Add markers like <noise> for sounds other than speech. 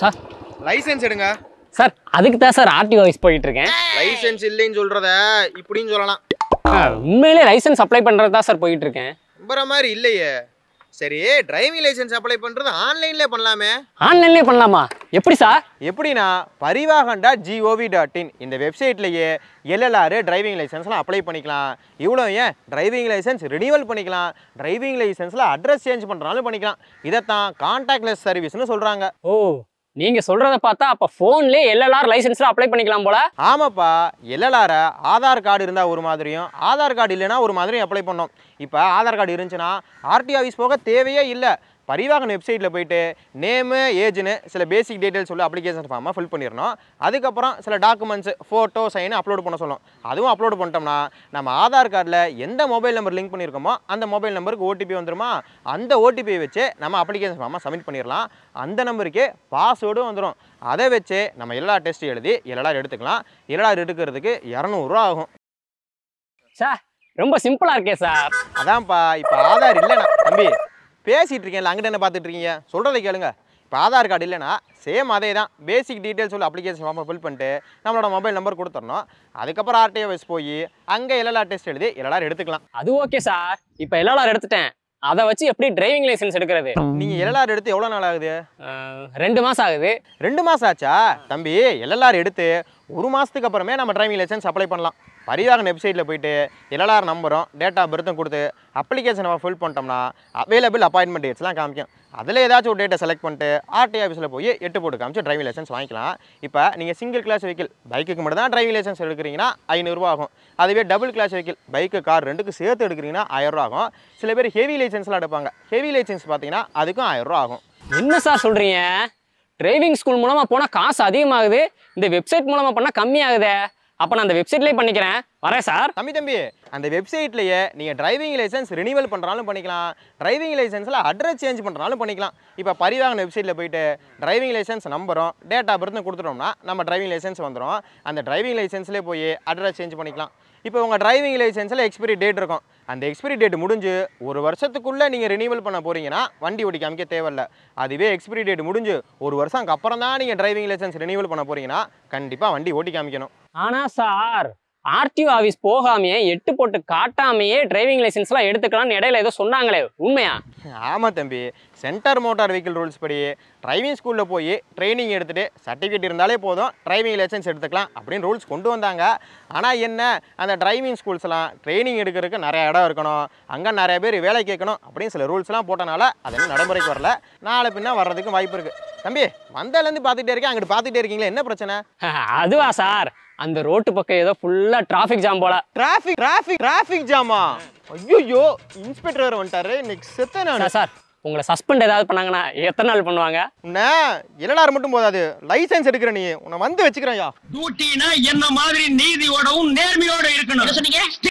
sir licence எடுங்க sir அதுக்கு தான் சார் ஆர்டிஓ ஆஃபீஸ் போயிட்டு இருக்கேன் லைசன்ஸ் இல்லைன்னு சொல்றத இப்படின்னு சொல்லலாம் உண்மையிலே லைசன்ஸ் அப்ளை பண்றது தான் சார் போயிட்டு இருக்கேன் நம்புற மாதிரி இல்லையே சரி டிரைவிங் லைசென்ஸ் அப்ளை பண்றது ஆன்லைன்லேயே பண்ணலாமே ஆன்லைன்லேயே பண்ணலாமா எப்படி சார் எப்படின்னா Parivahan dot GOV dot IN இந்த வெப்சைட்லேயே எல்எல்ஆர் டிரைவிங் லைசன்ஸ்லாம் அப்ளை பண்ணிக்கலாம் இவ்வளோ ஏன் டிரைவிங் லைசன்ஸ் ரினியூவல் பண்ணிக்கலாம் டிரைவிங் லைசன்ஸில் அட்ரஸ் சேஞ்ச் பண்ணுறாலும் பண்ணிக்கலாம் இதைத்தான் கான்டாக்ட்லெஸ் சர்வீஸ்னு சொல்கிறாங்க ஓ நீங்க சொல்றத பார்த்தா அப்ப போன்ல எல்எல்ஆர் லைசன்ஸ்ல அப்ளை பண்ணிக்கலாம் போல ஆமாப்பா எல்எல்ஆர் ஆதார் கார்டு இருந்தா ஒரு மாதிரியும் ஆதார் கார்டு இல்லைன்னா ஒரு மாதிரியும் அப்ளை பண்ணோம் இப்போ ஆதார் கார்டு இருந்துச்சுன்னா ஆர்டி ஆஃபீஸ் போக தேவையே இல்லை பரிவாகன் வெப்சைட்டில் போயிட்டு நேமு ஏஜ்னு சில பேசிக் டீட்டெயில்ஸ் சொல்லி அப்ளிகேஷன் ஃபார்மாக ஃபில் பண்ணிடணும் அதுக்கப்புறம் சில டாக்குமெண்ட்ஸ் ஃபோட்டோ சைனு அப்லோட் பண்ண சொல்லும் அதுவும் அப்லோட் பண்ணிட்டோம்னா நம்ம ஆதார் கார்டில் எந்த மொபைல் நம்பர் லிங்க் பண்ணியிருக்கோமோ அந்த மொபைல் நம்பருக்கு ஓடிபி வந்துருமா அந்த ஓடிபியை வச்சு நம்ம அப்ளிகேஷன் ஃபார்மாக சப்மிட் பண்ணிடலாம் அந்த நம்பருக்கு பாஸ்வேர்டும் வந்துடும் அதை வச்சு நம்ம எல்லா டெஸ்ட்டும் எழுதி எல்லாரும் எடுத்துக்கலாம் எல்லாரும் எடுக்கிறதுக்கு இரநூறுவா ஆகும் சார் ரொம்ப சிம்பிளாக இருக்கே சார் அதான்ப்பா இப்போ ஆதார் இல்லைண்ணா தம்பி பேசிகிட்டு இருக்கேன்ல அங்கிட்ட என்ன பார்த்துட்டு இருக்கீங்க சொல்கிறத கேளுங்க இப்போ ஆதார் கார்டு இல்லைனா சேம் அதே தான் பேசிக் டீட்டெயில்ஸ் உள்ள அப்ளிகேஷன் ஃபார்மை ஃபில் பண்ணிட்டு நம்மளோட மொபைல் நம்பர் கொடுத்துடணும் அதுக்கப்புறம் ஆர்டிஓ வச்சு போய் அங்கே எல்எல்ஆர் டெஸ்ட் எழுதி எல்எல்ஆர் எடுத்துக்கலாம் அது ஓகே சார் இப்போ எல்எல்ஆர் எடுத்துட்டேன் அதை வச்சு எப்படி டிரைவிங் லைசன்ஸ் எடுக்கிறது நீங்க எல்எல்ஆர் எடுத்து எவ்வளோ நாள் ஆகுது ரெண்டு மாசம் ஆகுது ரெண்டு மாசம் ஆச்சா தம்பி எல்எல்ஆர் எடுத்து ஒரு மாசத்துக்கு அப்புறமே நம்ம டிரைவிங் லைசன்ஸ் அப்ளை பண்ணலாம் பரிவாகன் வெப்சைட்டில் போயிட்டு எல்எல்ஆர் நம்பரும் டேட் ஆஃப் பர்த்தும் கொடுத்து அப்ளிகேஷன் நம்ம ஃபில் பண்ணிட்டோம்னா அவைலபிள் அப்பாயின்மெண்ட் டேட்ஸ்லாம் காமிக்கும் அதில் ஏதாச்சும் ஒரு டேட்டை செலக்ட் பண்ணிட்டு ஆர்டி ஆஃபீஸில் போய் எட்டு போட்டு காமிச்சு டிரைவிங் லைசன்ஸ் வாங்கிக்கலாம் இப்போ நீங்கள் சிங்கிள் கிளாஸ் வெஹிக்கிள் பைக்குக்கு மட்டும் தான் டிரைவிங் லைசன்ஸ் எடுக்கிறீங்கன்னா ஐநூறுரூவா ஆகும் அதுவே double class vehicle bike car ரெண்டுக்கு சேர்த்து எடுக்கிறீங்கன்னா ஆயிரரூவா ஆகும் சில பேர் ஹெவி லைசன்ஸ்லாம் எடுப்பாங்க ஹெவி லைசன்ஸ் பார்த்தீங்கன்னா அதுக்கும் ஆயிரரூவா ஆகும் என்ன சார் சொல்கிறீங்க டிரைவிங் ஸ்கூல் மூலமாக போனால் காசு அதிகமாகுது இந்த வெப்சைட் மூலமாக பண்ணால் கம்மியாகுதே அப்போ நான் அந்த வெப்சைட்லேயே பண்ணிக்கிறேன் வரேன் சார் தம்பி தம்பி அந்த வெப்சைட்லேயே நீங்கள் டிரைவிங் லைசன்ஸ் ரினிவல் பண்ணுறாலும் பண்ணிக்கலாம் டிரைவிங் லைசன்ஸில் அட்ரஸ் சேஞ்ச் பண்ணுறாலும் பண்ணிக்கலாம் இப்போ பரிவாகன வெப்சைட்டில் போயிட்டு டிரைவிங் லைசன்ஸ் நம்பரும் டேட் ஆஃப் பர்த்னு கொடுத்துட்டோம்னா நம்ம டிரைவிங் லைசன்ஸ் வந்துடும் அந்த டிரைவிங் லைசன்ஸ்லேயே போய் அட்ரஸ் சேஞ்ச் பண்ணிக்கலாம் இப்போ உங்கள் டிரைவிங் லைசன்ஸில் எக்ஸ்பிரி டேட் இருக்கும் அந்த எக்ஸ்பிரி டேட் முடிஞ்சு ஒரு வருஷத்துக்குள்ளே நீங்கள் ரினியூவல் பண்ண போகிறீங்கன்னா வண்டி ஓடிக்காமிக்க தேவையில்ல அதுவே எக்ஸ்பிரி டேட் முடிஞ்சு ஒரு வருஷம் அப்புறம் தான் நீங்கள் டிரைவிங் லைசன்ஸ் ரினியூவல் பண்ண போகிறீங்கன்னா கண்டிப்பாக வண்டி ஓட்டி காமிக்கணும் ஆனால் சார் ஆர்டிஓ ஆஃபீஸ் போகாமையே எட்டு போட்டு காட்டாமையே டிரைவிங் லைசன்ஸ்லாம் எடுத்துக்கலாம்னு இடையில ஏதோ சொன்னாங்களே உண்மையா ஆமாம் தம்பி சென்டர் மோட்டார் வெஹிக்கிள் ரூல்ஸ் படி டிரைவிங் ஸ்கூலில் போய் ட்ரைனிங் எடுத்துகிட்டு சர்டிஃபிகேட் இருந்தாலே போதும் டிரைவிங் லைசன்ஸ் எடுத்துக்கலாம் அப்படின்னு ரூல்ஸ் கொண்டு வந்தாங்க ஆனால் என்ன அந்த டிரைவிங் ஸ்கூல்ஸ்லாம் ட்ரைனிங் எடுக்கிறதுக்கு நிறைய இடம் இருக்கணும் அங்கே நிறைய பேர் வேலை கேட்கணும் அப்படின்னு சில ரூல்ஸ்லாம் போட்டனால அதெல்லாம் நடைமுறைக்கு வரல நாளை பின்னா வர்றதுக்கு வாய்ப்பு இருக்குது தம்பி வந்தாலேருந்து பார்த்துட்டே இருக்கேன் அங்கிட்டு பார்த்துட்டே இருக்கீங்களா என்ன பிரச்சனை <laughs> அதுவா சார் அந்த ரோட்டு பக்கம் ஏதோ ஃபுல்லாக டிராஃபிக் ஜாம் போல டிராஃபிக் டிராஃபிக் டிராஃபிக் ஜாமா ஐயோ இன்ஸ்பெக்டர் வர வந்துட்டாரு இன்னைக்கு செத்த நான் சார் உங்களை சஸ்பெண்ட் ஏதாவது பண்ணாங்கன்னா எத்தனை நாள் பண்ணுவாங்க உன்ன இளநாறு மட்டும் போதாது லைசன்ஸ் எடுக்கிற நீ உன்னை வந்து வச்சுக்கிறேன் டியூட்டினா என்ன மாதிரி நீதியோடவும் நேர்மையோட இருக்கணும் சொன்னீங்க